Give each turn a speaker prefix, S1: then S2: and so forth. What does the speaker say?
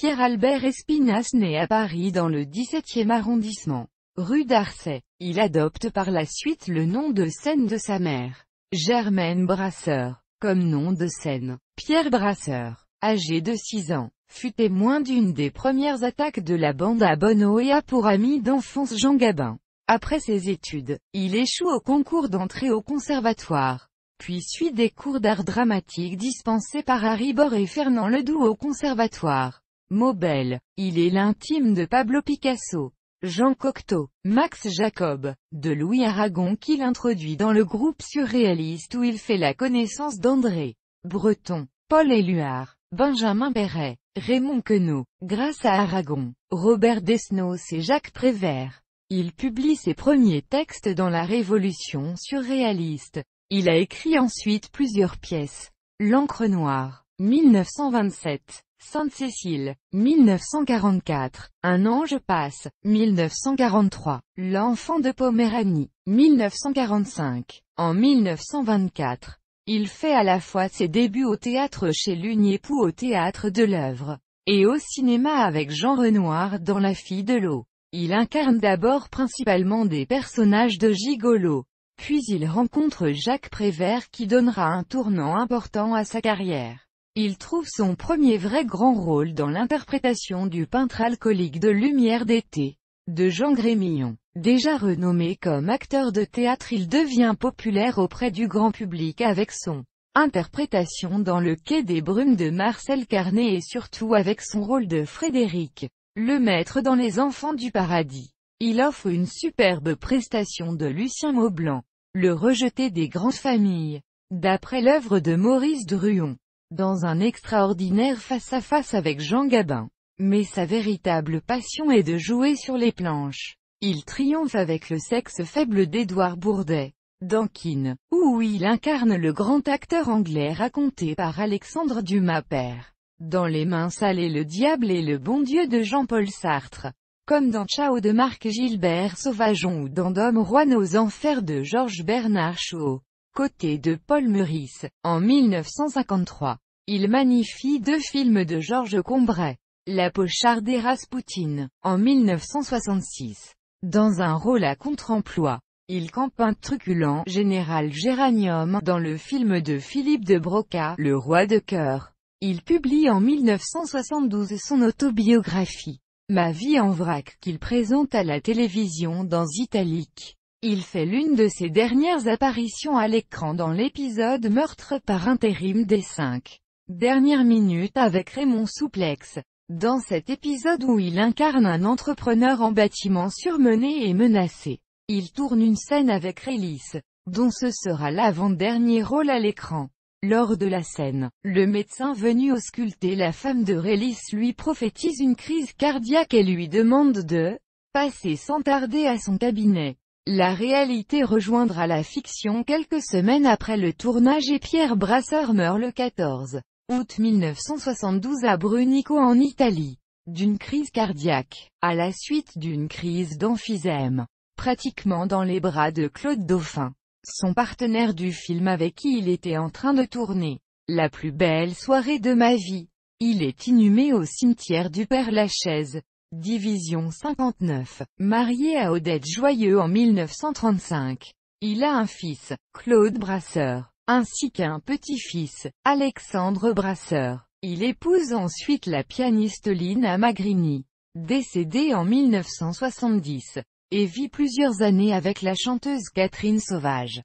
S1: Pierre-Albert Espinas, naît à Paris dans le 17e arrondissement, rue d'Arcet. Il adopte par la suite le nom de scène de sa mère, Germaine Brasseur, comme nom de scène. Pierre Brasseur, âgé de 6 ans, fut témoin d'une des premières attaques de la bande à e a pour ami d'enfance Jean Gabin. Après ses études, il échoue au concours d'entrée au conservatoire, puis suit des cours d'art dramatique dispensés par Harry Bor et Fernand Ledoux au conservatoire. Maubel, il est l'intime de Pablo Picasso. Jean Cocteau, Max Jacob, de Louis Aragon qu'il introduit dans le groupe surréaliste où il fait la connaissance d'André Breton, Paul Éluard, Benjamin Perret, Raymond Queneau, grâce à Aragon, Robert Desnos et Jacques Prévert. Il publie ses premiers textes dans la Révolution surréaliste. Il a écrit ensuite plusieurs pièces. L'encre noire, 1927. Sainte-Cécile, 1944, Un ange passe, 1943, L'enfant de Poméranie, 1945. En 1924, il fait à la fois ses débuts au théâtre chez Lugnepou au théâtre de l'œuvre, et au cinéma avec Jean Renoir dans La fille de l'eau. Il incarne d'abord principalement des personnages de gigolo, puis il rencontre Jacques Prévert qui donnera un tournant important à sa carrière. Il trouve son premier vrai grand rôle dans l'interprétation du peintre alcoolique de Lumière d'été, de Jean Grémillon. Déjà renommé comme acteur de théâtre il devient populaire auprès du grand public avec son interprétation dans Le Quai des Brumes de Marcel Carnet et surtout avec son rôle de Frédéric, le maître dans Les Enfants du Paradis. Il offre une superbe prestation de Lucien Maublanc, le rejeté des grandes familles, d'après l'œuvre de Maurice Druon dans un extraordinaire face-à-face avec Jean Gabin. Mais sa véritable passion est de jouer sur les planches. Il triomphe avec le sexe faible d'Edouard Bourdet. Dankin, où il incarne le grand acteur anglais raconté par Alexandre Dumas père. Dans Les mains sales le diable et le bon Dieu de Jean-Paul Sartre. Comme dans Chao de Marc Gilbert Sauvageon ou dans Dom Roi nos enfers de Georges Bernard Shaw côté de Paul Meurice. En 1953, il magnifie deux films de Georges Combray, La pocharde et Raspoutine, en 1966. Dans un rôle à contre-emploi, il campe un truculent général Géranium dans le film de Philippe de Broca, Le Roi de Cœur. Il publie en 1972 son autobiographie, Ma vie en vrac, qu'il présente à la télévision dans Italique. Il fait l'une de ses dernières apparitions à l'écran dans l'épisode Meurtre par intérim des 5 dernières minutes avec Raymond Souplex. Dans cet épisode où il incarne un entrepreneur en bâtiment surmené et menacé, il tourne une scène avec Rélis, dont ce sera l'avant-dernier rôle à l'écran. Lors de la scène, le médecin venu ausculter la femme de Rélis lui prophétise une crise cardiaque et lui demande de passer sans tarder à son cabinet. La réalité rejoindra la fiction quelques semaines après le tournage et Pierre Brasseur meurt le 14 août 1972 à Brunico en Italie, d'une crise cardiaque, à la suite d'une crise d'emphysème, pratiquement dans les bras de Claude Dauphin, son partenaire du film avec qui il était en train de tourner. La plus belle soirée de ma vie. Il est inhumé au cimetière du Père Lachaise. Division 59, marié à Odette Joyeux en 1935. Il a un fils, Claude Brasseur, ainsi qu'un petit-fils, Alexandre Brasseur. Il épouse ensuite la pianiste Lina Magrini, décédée en 1970, et vit plusieurs années avec la chanteuse Catherine Sauvage.